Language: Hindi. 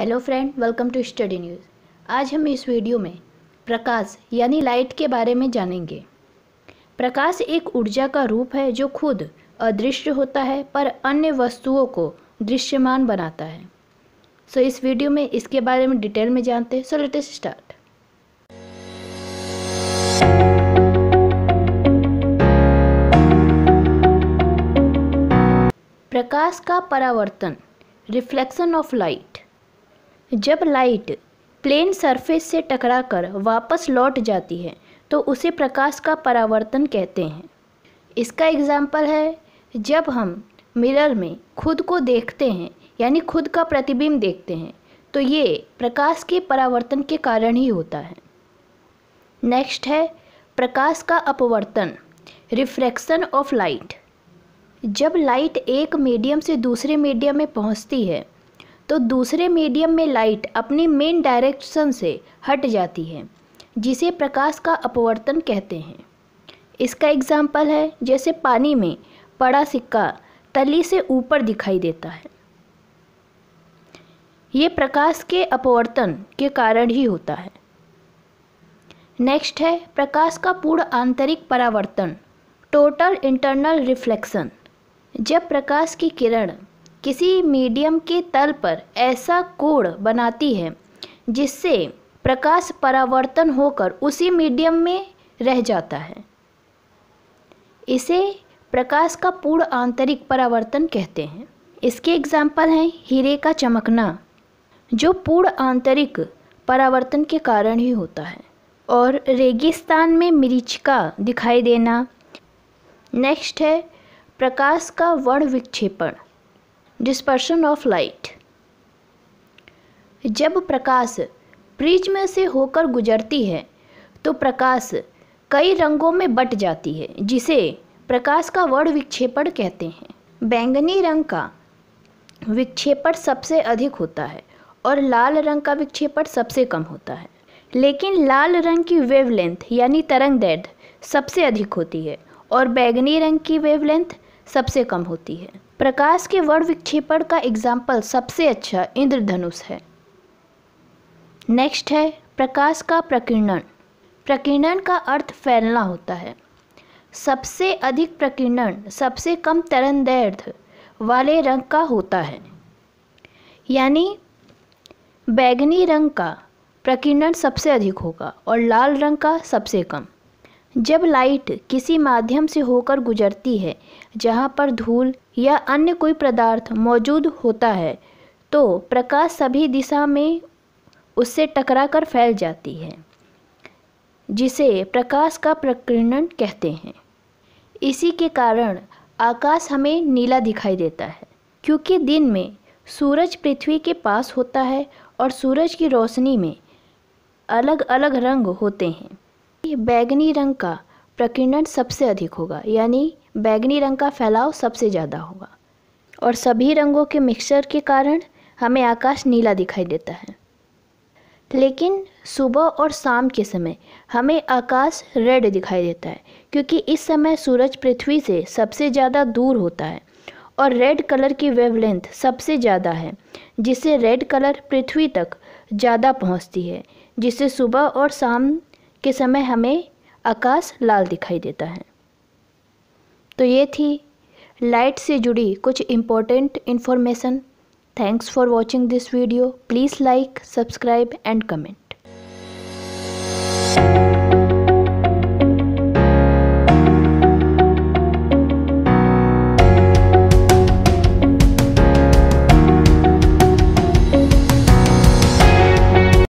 hello friend welcome to study news आज हम इस वीडियो में प्रकाश यानी लाइट के बारे में जानेंगे प्रकाश एक ऊर्जा का रूप है जो खुद अदृश्य होता है पर अन्य वस्तुओं को दृश्यमान बनाता है सो so, इस वीडियो में इसके बारे में डिटेल में जानते हैं सो लेटेस्ट स्टार्ट प्रकाश का परावर्तन रिफ्लेक्शन ऑफ लाइट जब लाइट प्लेन सरफेस से टकराकर वापस लौट जाती है तो उसे प्रकाश का परावर्तन कहते हैं इसका एग्जाम्पल है जब हम मिरर में खुद को देखते हैं यानी खुद का प्रतिबिंब देखते हैं तो ये प्रकाश के परावर्तन के कारण ही होता है नेक्स्ट है प्रकाश का अपवर्तन रिफ्रैक्शन ऑफ लाइट जब लाइट एक मीडियम से दूसरे मीडियम में पहुंचती है तो दूसरे मीडियम में लाइट अपनी मेन डायरेक्शन से हट जाती है जिसे प्रकाश का अपवर्तन कहते हैं इसका एग्जाम्पल है जैसे पानी में पड़ा सिक्का तली से ऊपर दिखाई देता है ये प्रकाश के अपवर्तन के कारण ही होता है नेक्स्ट है प्रकाश का पूर्ण आंतरिक परावर्तन टोटल इंटरनल रिफ्लेक्शन जब प्रकाश की किरण किसी मीडियम के तल पर ऐसा कोण बनाती है जिससे प्रकाश परावर्तन होकर उसी मीडियम में रह जाता है इसे प्रकाश का पूर्ण आंतरिक परावर्तन कहते हैं इसके एग्जाम्पल हैं हीरे का चमकना जो पूर्ण आंतरिक परावर्तन के कारण ही होता है और रेगिस्तान में का दिखाई देना नेक्स्ट है प्रकाश का वर्ण विक्षेपण डिस्पर्शन ऑफ लाइट जब प्रकाश प्रिज्म से होकर गुजरती है तो प्रकाश कई रंगों में बट जाती है जिसे प्रकाश का वर्ण विक्षेपण कहते हैं बैंगनी रंग का विक्षेपण सबसे अधिक होता है और लाल रंग का विक्षेपण सबसे कम होता है लेकिन लाल रंग की वेवलेंथ यानी तरंग दैर्ध्य सबसे अधिक होती है और बैंगनी रंग की वेवलेंथ सबसे कम होती है प्रकाश के वर्ण विक्षेपण का एग्जाम्पल सबसे अच्छा इंद्रधनुष है नेक्स्ट है प्रकाश का प्रकीर्णन प्रकीर्णन का अर्थ फैलना होता है सबसे अधिक प्रकीर्णन सबसे कम तरन दैर्घ्य वाले रंग का होता है यानी बैगनी रंग का प्रकीर्णन सबसे अधिक होगा और लाल रंग का सबसे कम जब लाइट किसी माध्यम से होकर गुजरती है जहाँ पर धूल या अन्य कोई पदार्थ मौजूद होता है तो प्रकाश सभी दिशा में उससे टकराकर फैल जाती है जिसे प्रकाश का प्रकीर्णन कहते हैं इसी के कारण आकाश हमें नीला दिखाई देता है क्योंकि दिन में सूरज पृथ्वी के पास होता है और सूरज की रोशनी में अलग अलग रंग होते हैं बैगनी रंग का प्रकीर्णन सबसे अधिक होगा यानी बैगनी रंग का फैलाव सबसे ज़्यादा होगा और सभी रंगों के मिक्सचर के कारण हमें आकाश नीला दिखाई देता है लेकिन सुबह और शाम के समय हमें आकाश रेड दिखाई देता है क्योंकि इस समय सूरज पृथ्वी से सबसे ज़्यादा दूर होता है और रेड कलर की वेवलेंथ सबसे ज़्यादा है जिससे रेड कलर पृथ्वी तक ज़्यादा पहुँचती है जिससे सुबह और शाम के समय हमें आकाश लाल दिखाई देता है तो ये थी लाइट से जुड़ी कुछ important information thanks for watching this video please like subscribe and comment